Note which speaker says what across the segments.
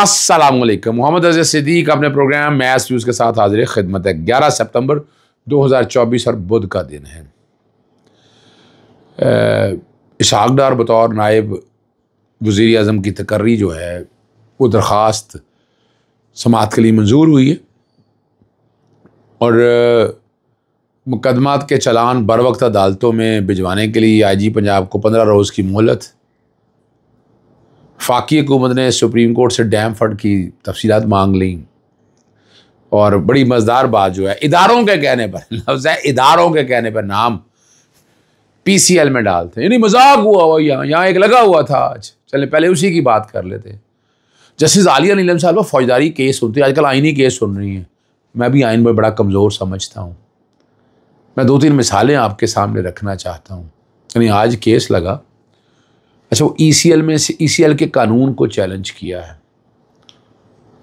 Speaker 1: वालेकुम मोहम्मद अजय सिद्दीक अपने programme math views के साथ हाजिर खिदमत है ग्यारह सितंबर 2024 और बुध का दिन है इशाक डार बतौर नायब वज़ी अजम की तकर्री जो है वो दरख्वास्त समात के लिए मंजूर हुई है और मुकदमात के चलान बर वक्त अदालतों में भिजवाने के लिए आई जी पंजाब को पंद्रह रोज़ की मोहलत फाकी हुकूमत ने सुप्रीम कोर्ट से डैम फंड की तफसीत मांग ली और बड़ी मज़दार बात जो है इदारों के कहने पर लफ्ज़ है इदारों के कहने पर नाम पी सी एल में डालते हैं यानी मजाक हुआ हुआ यहाँ यहाँ एक लगा हुआ था आज चले पहले उसी की बात कर लेते जस्टिस आलिया नीलम साहब फौजदारी केस होती है आजकल आइनी केस सुन रही हैं मैं भी आइन पर बड़ा कमज़ोर समझता हूँ मैं दो तीन मिसालें आपके सामने रखना चाहता हूँ यानी आज केस लगा अच्छा वो ई e में से ई e के कानून को चैलेंज किया है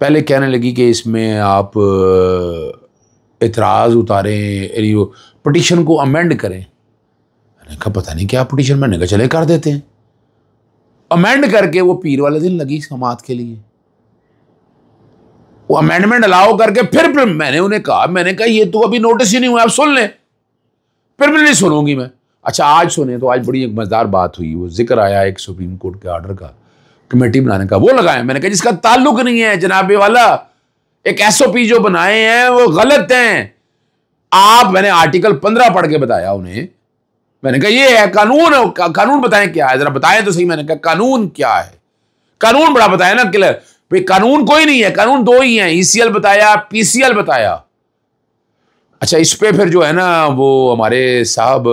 Speaker 1: पहले कहने लगी कि इसमें आप इतराज़ उतारें यानी वो पटिशन को अमेंड करें मैंने कहा पता नहीं क्या पटिशन मैंने कहा चले कर देते हैं अमेंड करके वो पीर वाले दिन लगी समात के लिए वो अमेंडमेंट अलाउ करके फिर, फिर मैंने उन्हें कहा मैंने कहा ये तो अभी नोटिस ही नहीं हुआ आप सुन लें फिर मैं नहीं सुनूंगी मैं अच्छा आज सुने तो आज बड़ी एक मज़ेदार बात हुई वो जिक्र आया एक सुप्रीम कोर्ट के ऑर्डर का कमेटी बनाने का वो लगाया मैंने कहा जिसका ताल्लुक नहीं है जनाबे वाला एक एस जो बनाए हैं वो गलत हैं आप मैंने आर्टिकल पंद्रह पढ़ के बताया उन्हें मैंने कहा ये है कानून का, कानून बताएं क्या है जरा बताएं तो सही मैंने कहा कानून क्या है कानून बड़ा बताया ना क्लियर भाई कानून कोई नहीं है कानून दो ही हैं ईसीएल e बताया पीसीएल बताया अच्छा इस पे फिर जो है ना वो हमारे साहब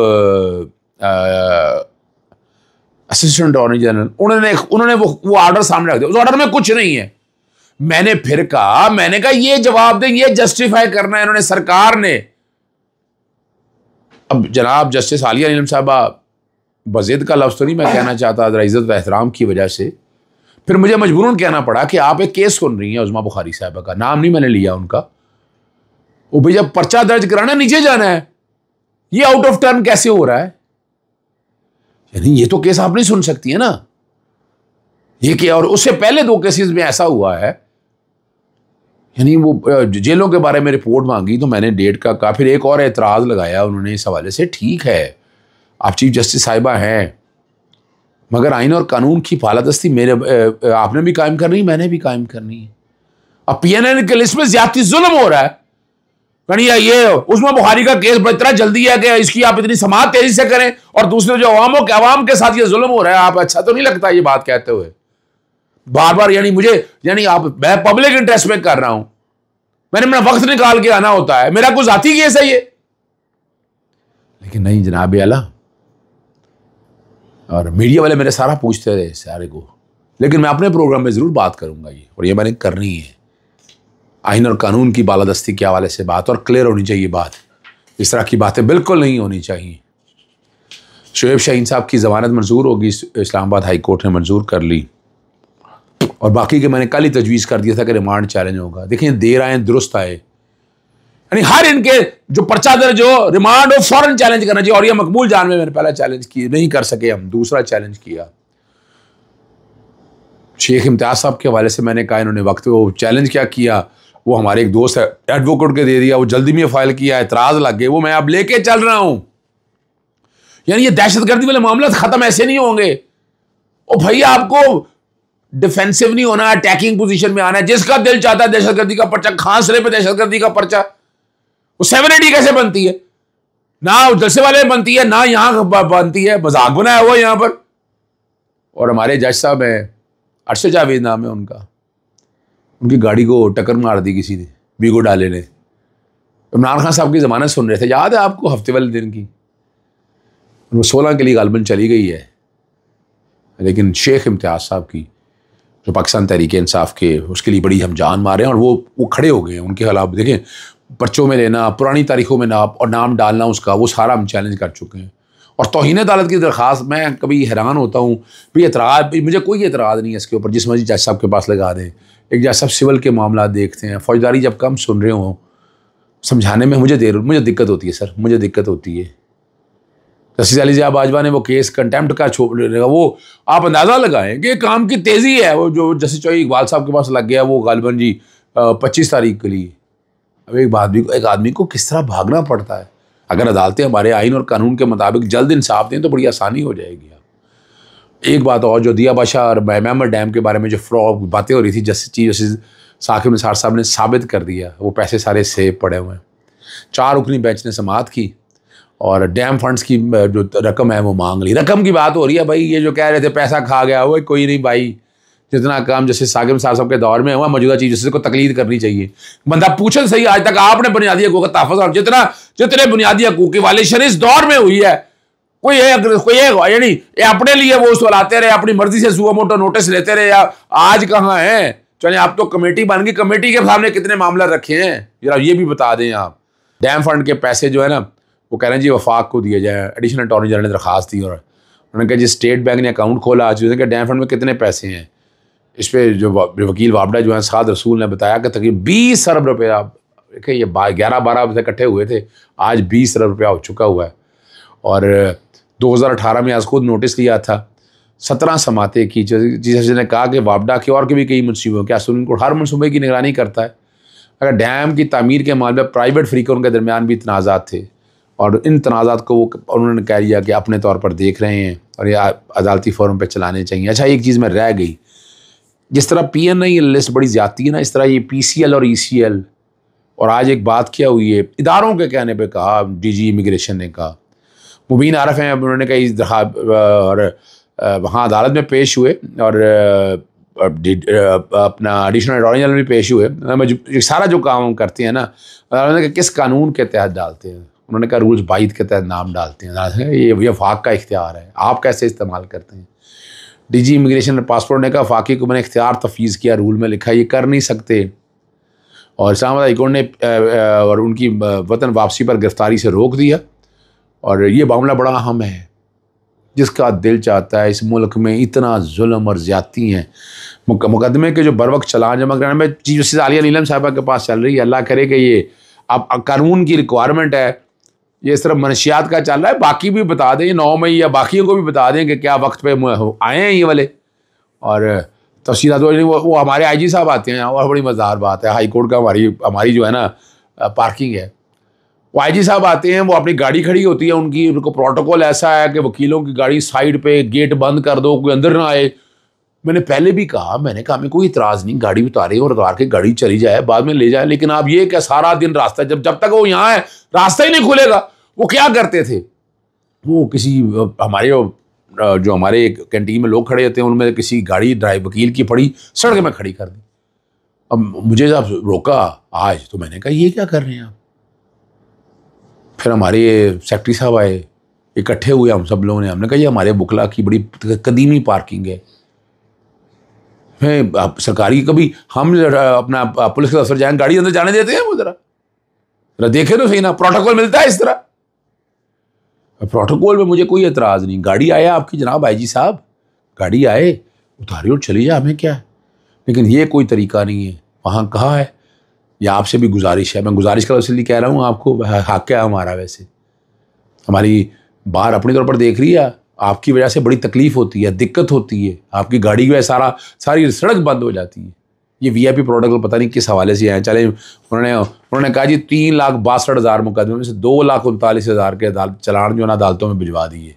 Speaker 1: असिस्टेंट अटॉर्नी जनरल उन्होंने उन्होंने वो वो ऑर्डर सामने रख दिया उस ऑर्डर में कुछ नहीं है मैंने फिर कहा मैंने कहा ये जवाब दें ये जस्टिफाई करना है इन्होंने सरकार ने अब जनाब जस्टिस आलिया नीलम साहब बजेद का लफ्ज़ तो नहीं मैं कहना चाहता जरा इज़्ज़त व एहतराम की वजह से फिर मुझे मजबूरन कहना पड़ा कि आप एक केस सुन रही हैं उजमा बुखारी साहब का नाम नहीं मैंने लिया उनका वो भैया पर्चा दर्ज कराना नीचे जाना है ये आउट ऑफ टर्न कैसे हो रहा है यानी ये तो केस आप नहीं सुन सकती है ना ये कि और उससे पहले दो केसेस में ऐसा हुआ है यानी वो जेलों के बारे में रिपोर्ट मांगी तो मैंने डेट का कहा फिर एक और एतराज़ लगाया उन्होंने इस हवाले से ठीक है आप चीफ जस्टिस साहिबा हैं मगर आइन और कानून की पालादस्ती मेरे आपने भी कायम करनी मैंने भी कायम करनी है अब पी एन एन के लिस्ट में ज्यादा जुल्म हो रहा है कन्हैया ये उसमें बुखारी का केस इतना जल्दी है कि इसकी आप इतनी समाज तेजी से करें और दूसरे जो अवामों के अवाम के साथ ये जुल्म हो रहा है आप अच्छा तो नहीं लगता ये बात कहते हुए बार बार यानी मुझे यानी आप मैं पब्लिक इंटरेस्ट में कर रहा हूं मैंने मेरा वक्त निकाल के आना होता है मेरा कुछ जाती केस है ये लेकिन नहीं जनाब अला और मीडिया वाले मेरे सारा पूछते रहे सारे को लेकिन मैं अपने प्रोग्राम में ज़रूर बात करूंगा ये और ये मैंने करनी है आइन और कानून की बालादस्ती के हवाले से बात और क्लियर होनी चाहिए बात इस तरह की बातें बिल्कुल नहीं होनी चाहिए शुएब शाहीन साहब की जमानत मंजूर होगी इस्लामाबाद हाई कोर्ट ने मंजूर कर ली और बाकी के मैंने कल ही तजवीज़ कर दिया था कि रिमांड चैलेंज होगा देखिए देर आए दुरुस्त आए यानी हर इनके जो पर्चा दर्ज हो रिमांड हो फॉरन चैलेंज करना चाहिए और यह मकबूल जान में मैंने पहला चैलेंज किया नहीं कर सके हम दूसरा चैलेंज किया शेख इम्तियाज साहब के हवाले से मैंने कहा इन्होंने वक्त वो चैलेंज क्या किया वो हमारे एक दोस्त है एडवोकेट के दे दिया वो जल्दी में फाइल किया एतराज़ लग गए वो मैं अब लेके चल रहा हूं यानी ये दहशतगर्दी वाले मामला तो ख़त्म ऐसे नहीं होंगे ओ भैया आपको डिफेंसिव नहीं होना अटैकिंग पोजीशन में आना है जिसका दिल चाहता है दहशतगर्दी का पर्चा रहे पर दहशतगर्दी का पर्चा वो सेवन एटी कैसे बनती है ना जलसे वाले बनती है ना यहाँ बनती है मजाक बनाया हुआ यहाँ पर और हमारे जज साहब हैं अर्षद जावेद नाम है उनका उनकी गाड़ी को टक्कर मार दी किसी ने बीगो डाले ने इमरान खान साहब की ज़मानत सुन रहे थे याद है आपको हफ्ते वाले दिन की वो सोलह के लिए गालबन चली गई है लेकिन शेख इम्तियाज़ साहब की जो पाकिस्तान तहरीक इंसाफ के उसके लिए बड़ी हम जान मारे हैं और वो वो खड़े हो गए हैं उनके खिलाफ देखें पर्चों में लेना पुरानी तारीखों में नाप और नाम डालना उसका वो सारा हम चैलेंज कर चुके हैं और तोहन अदालत की दरख्वास्त मैं कभी हैरान होता हूँ भी एतराज़ मुझे कोई एतराज़ नहीं है इसके ऊपर जिस मर्जी जज साहब के पास लगा दें एक जैसा सिविल के मामला देखते हैं फौजदारी जब कम सुन रहे हो समझाने में मुझे देर मुझे दिक्कत होती है सर मुझे दिक्कत होती है तसीद अली जहाँ बाजवा ने वो केस कंटेम्प्ट का छोड़ वो आप अंदाज़ा लगाएं कि काम की तेज़ी है वो जो जैसे चौहरी इकबाल साहब के पास लग गया वो गालबन जी पच्चीस तारीख के लिए अब एक आदमी को एक आदमी को किस तरह भागना पड़ता है अगर अदालतें हमारे आइन और कानून के मुताबिक जल्द इंसाफ दें तो बड़ी आसानी हो जाएगी एक बात और जो दिया बादशाह और महमर डैम के बारे में जो फ्रॉड बातें हो रही थी जस्टिस चीज जैसे साकिब निसार साहब ने साबित कर दिया वो पैसे सारे सेब पड़े हुए हैं चार रुकनी बेंच ने समात की और डैम फंड्स की जो रकम है वो मांग ली रकम की बात हो रही है भाई ये जो कह रहे थे पैसा खा गया हुआ कोई नहीं भाई जितना काम जैसे साकिब साहब साहब के दौर में हुआ मौजूदा चीज जिससे को तकलीद करनी चाहिए बंदा पूछे तो सही आज तक आपने बुनियादी हकूक का तहफ़ और जितना जितने बुनियादी हकूक की वाले शरीर इस दौर में हुई है कोई ये कोई ये यानी ये अपने लिए वो लाते रहे अपनी मर्जी से सुबह मोटो नोटिस लेते रहे या आज कहाँ है चले आप तो कमेटी बन गई कमेटी के सामने कितने मामला रखे हैं जरा ये भी बता दें आप डैम फंड के पैसे जो है ना वो कह रहे हैं जी वफाक को दिए जाए एडिशनल अटॉर्नी जनरल ने दरखास्त दी और उन्होंने कहा जी स्टेट बैंक ने अकाउंट खोला आज उसने कहा डैम फंड में कितने पैसे हैं इस पर जो वकील वाबडा जो है साद रसूल ने बताया कि तकरीब बीस अरब रुपया देखिए ये ग्यारह बारह बजे इकट्ठे हुए थे आज बीस अरब रुपया हो चुका हुआ है और 2018 में आज खुद नोटिस लिया था सत्रह समाते की जिस ने कहा कि वापडा के और के भी कई मनसूबे क्या सुप्रीम कोर्ट हर मनसूबे की निगरानी करता है अगर डैम की तमीर के मामले में प्राइवेट फ्रीकों के दरमियान भी तनाजा थे और इन तनाजा को वो उन्होंने कह लिया कि अपने तौर पर देख रहे हैं और यह अदालती फोरम पर चलाने चाहिए अच्छा एक चीज़ में रह गई जिस तरह पी एन आई लिस्ट बड़ी ज़्यादा है ना इस तरह ये पी सी एल और ई सी एल और आज एक बात क्या हुई है इदारों के कहने पर कहा डी जी इमिग्रेशन ने कहा मुबीन आरफ हैं उन्होंने कई और वहाँ अदालत में पेश हुए और अपना एडिशनल अटॉर्नी जनरल भी पेश हुए मतलब सारा जो काम करते हैं ना उन्होंने कहा किस कानून के तहत डालते हैं उन्होंने कहा रूल्स बाईद के तहत नाम डालते हैं ये ये का इख्तियार है आप कैसे इस्तेमाल करते हैं डीजी इमिग्रेशन पासपोर्ट ने कहा फाकी को मैंने इख्तियार तफीज़ किया रूल में लिखा ये कर नहीं सकते और इस्लाम हाईकोर्ट ने और उनकी वतन वापसी पर गिरफ्तारी से रोक दिया और ये मामला बड़ा अहम है जिसका दिल चाहता है इस मुल्क में इतना जुल्म और ज़्यादती हैं मुकदमे के जो बर वक्त चला जमा कराने में चीफ जस्टिस आलिया नीलम साहबा के पास चल रही है अल्लाह करे कि ये अब कानून की रिक्वायरमेंट है ये सिर्फ मनशियात का चल रहा है बाकी भी बता दें नौ मई या बाकी को भी बता दें कि क्या वक्त पे आए हैं ये वाले और तफसीत वो वो हमारे जी साहब आते हैं और बड़ी मज़ेदार बात है हाई कोर्ट का हमारी हमारी जो है ना पार्किंग है वो आई साहब आते हैं वो अपनी गाड़ी खड़ी होती है उनकी उनको प्रोटोकॉल ऐसा है कि वकीलों की गाड़ी साइड पे गेट बंद कर दो कोई अंदर ना आए मैंने पहले भी कहा मैंने कहा हमें कोई इतराज़ नहीं गाड़ी उतारे और उतार के गाड़ी चली जाए बाद में ले जाए लेकिन आप ये क्या सारा दिन रास्ता जब जब तक वो यहाँ है रास्ता ही नहीं खुलेगा वो क्या करते थे वो किसी हमारे जो हमारे कैंटीन में लोग खड़े होते हैं उनमें किसी गाड़ी ड्राइव वकील की पड़ी सड़क में खड़ी कर दी अब मुझे जब रोका आज तो मैंने कहा ये क्या कर रहे हैं आप फिर हमारे सेक्रेटरी साहब आए इकट्ठे हुए हम सब लोगों ने हमने कहा ये हमारे बुकला की बड़ी कदीमी पार्किंग है मैं सरकारी कभी हम अपना पुलिस के अफसर जाएंगे गाड़ी अंदर जाने देते हैं वो जरा जरा देखे तो सही ना प्रोटोकॉल मिलता है इस तरह प्रोटोकॉल में मुझे कोई एतराज़ नहीं गाड़ी आया आपकी जनाब आई जी साहब गाड़ी आए उतारी और चली जाए हमें क्या है लेकिन ये कोई तरीका नहीं है वहाँ कहाँ है या आपसे भी गुजारिश है मैं गुजारिश कर इसलिए कह रहा हूँ आपको हक है हमारा वैसे हमारी बाहर अपने तौर पर देख रही है आपकी वजह से बड़ी तकलीफ़ होती है दिक्कत होती है आपकी गाड़ी की वजह सारा सारी सड़क बंद हो जाती है ये वीआईपी प्रोटोकॉल पता नहीं किस हवाले से आए चले उन्होंने उन्होंने कहा जी तीन लाख बासठ हज़ार मुकदमे में से दो लाख उनतालीस हज़ार के अदालत चलान जो ना अदालतों में भिजवा दिए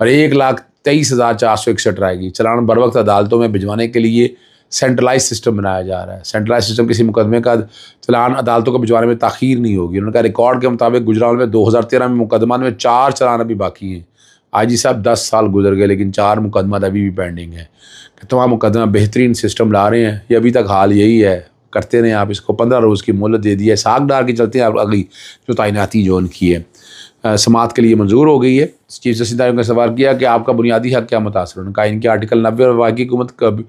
Speaker 1: और एक लाख तेईस हज़ार चार सौ इकसठ रहेगी चलान बर वक्त अदालतों में भिजवाने के लिए सेंट्रलाइज सिस्टम बनाया जा रहा है सेंट्रलाइज सिस्टम किसी मुकदमे का चलान अदालतों को भिजवाने में तखीर नहीं होगी उनका रिकॉर्ड के मुताबिक गुजरात में 2013 में मुकदमा में चार चलान अभी बाकी हैं जी साहब दस साल गुजर गए लेकिन चार मुकदमा अभी भी पेंडिंग है कि तमाम मुकदमा बेहतरीन सिस्टम ला रहे हैं ये अभी तक हाल यही है करते रहे आप इसको पंद्रह रोज़ की मोहलत दे दी है साग डार के चलते हैं आप अगली जो तैनाती जो उनकी है समात के लिए मंजूर हो गई है चीफ जस्टिस ने सवाल किया कि आपका बुनियादी हक क्या मुतासर उनका इनके आर्टिकल नब्बे और वाकई हुकूमत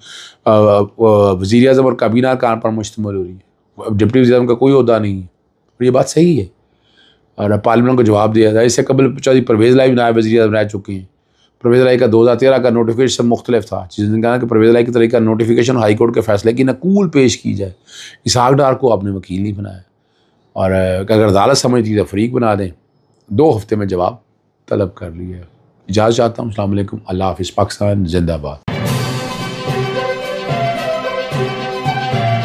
Speaker 1: वजी अजम और काबीना कार पर मुश्तमल हो रही है डिप्टी वजी का कोई अहदा नहीं है और ये बात सही है और पार्लियामेंट को जवाब दिया था इससे कबल चौधरी परवेज़ लाई भी नायब वजी अजम रह चुके हैं परवेज़ लाई का दो हज़ार तेरह का नोटिफिकेशन मुख्तलिफ था जिसने कहा कि परवेज़ लाई की तरीका नोटिफिकेशन हाई कोर्ट के फैसले की नकूल पेश की जाए इसहाक डार को आपने वकील नहीं बनाया और अगर अदालत समझती तो फरीक बना दें दो हफ्ते में जवाब तलब कर लिया इजाज़ चाहता हूँ अल्लाम अल्लाह हाफ़ पाकिस्तान जिंदाबाद